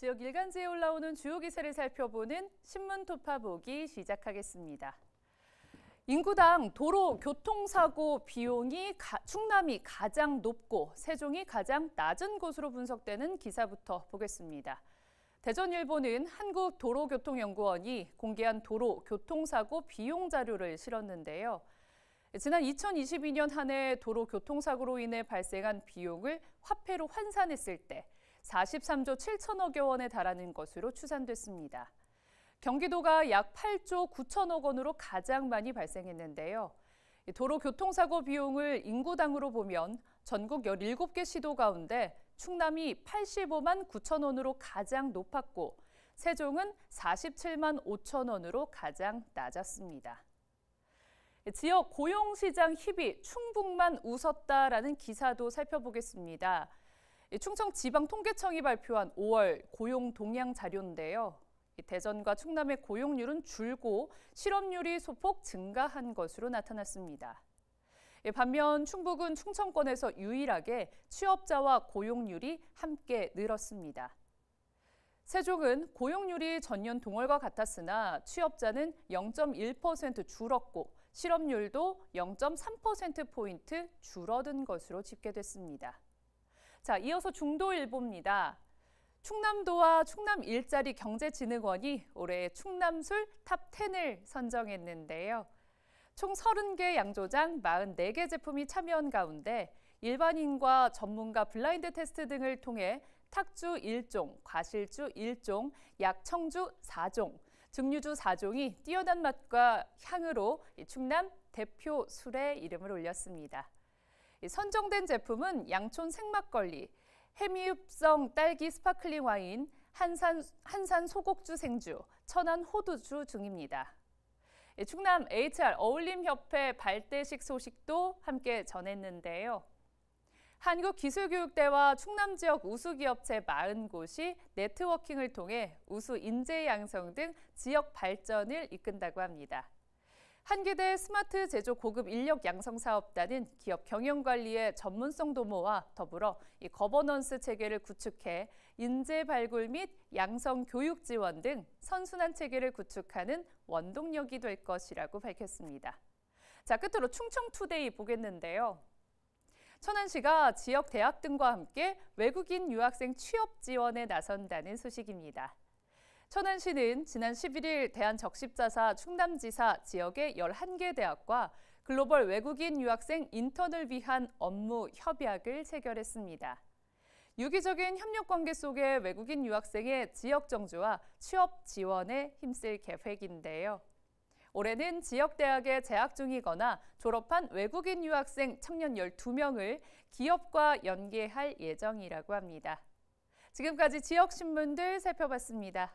지역 일간지에 올라오는 주요 기사를 살펴보는 신문 토파보기 시작하겠습니다. 인구당 도로 교통사고 비용이 가, 충남이 가장 높고 세종이 가장 낮은 곳으로 분석되는 기사부터 보겠습니다. 대전일보는 한국도로교통연구원이 공개한 도로 교통사고 비용 자료를 실었는데요. 지난 2022년 한 해 도로 교통사고로 인해 발생한 비용을 화폐로 환산했을 때 43조 7천억여 원에 달하는 것으로 추산됐습니다. 경기도가 약 8조 9천억 원으로 가장 많이 발생했는데요. 도로 교통사고 비용을 인구당으로 보면 전국 17개 시도 가운데 충남이 85만 9천 원으로 가장 높았고 세종은 47만 5천 원으로 가장 낮았습니다. 지역 고용시장 희비 충북만 웃었다라는 기사도 살펴보겠습니다. 충청지방통계청이 발표한 5월 고용 동향 자료인데요. 대전과 충남의 고용률은 줄고 실업률이 소폭 증가한 것으로 나타났습니다. 예, 반면 충북은 충청권에서 유일하게 취업자와 고용률이 함께 늘었습니다. 세종은 고용률이 전년 동월과 같았으나 취업자는 0.1% 줄었고 실업률도 0.3%포인트 줄어든 것으로 집계됐습니다. 자, 이어서 중도일보입니다. 충남도와 충남 일자리 경제진흥원이 올해 충남술 탑10을 선정했는데요. 총 30개 양조장 44개 제품이 참여한 가운데 일반인과 전문가 블라인드 테스트 등을 통해 탁주 1종, 과실주 1종, 약청주 4종, 증류주 4종이 뛰어난 맛과 향으로 충남 대표 술의 이름을 올렸습니다. 선정된 제품은 양촌 생막걸리, 해미읍성 딸기 스파클링 와인, 한산, 한산 소곡주 생주, 천안 호두주 등입니다. 충남 HR 어울림협회 발대식 소식도 함께 전했는데요. 한국기술교육대와 충남 지역 우수기업체 40곳이 네트워킹을 통해 우수 인재 양성 등 지역 발전을 이끈다고 합니다. 한기대 스마트 제조 고급 인력 양성 사업단은 기업 경영 관리의 전문성 도모와 더불어 이 거버넌스 체계를 구축해 인재 발굴 및 양성 교육 지원 등 선순환 체계를 구축하는 원동력이 될 것이라고 밝혔습니다. 자, 끝으로 충청 투데이 보겠는데요. 천안시가 지역 대학 등과 함께 외국인 유학생 취업 지원에 나선다는 소식입니다. 천안시는 지난 11일 대한적십자사 충남지사 지역의 11개 대학과 글로벌 외국인 유학생 인턴을 위한 업무 협약을 체결했습니다. 유기적인 협력 관계 속에 외국인 유학생의 지역 정주와 취업 지원에 힘쓸 계획인데요. 올해는 지역 대학에 재학 중이거나 졸업한 외국인 유학생 청년 12명을 기업과 연계할 예정이라고 합니다. 지금까지 지역 신문들 살펴봤습니다.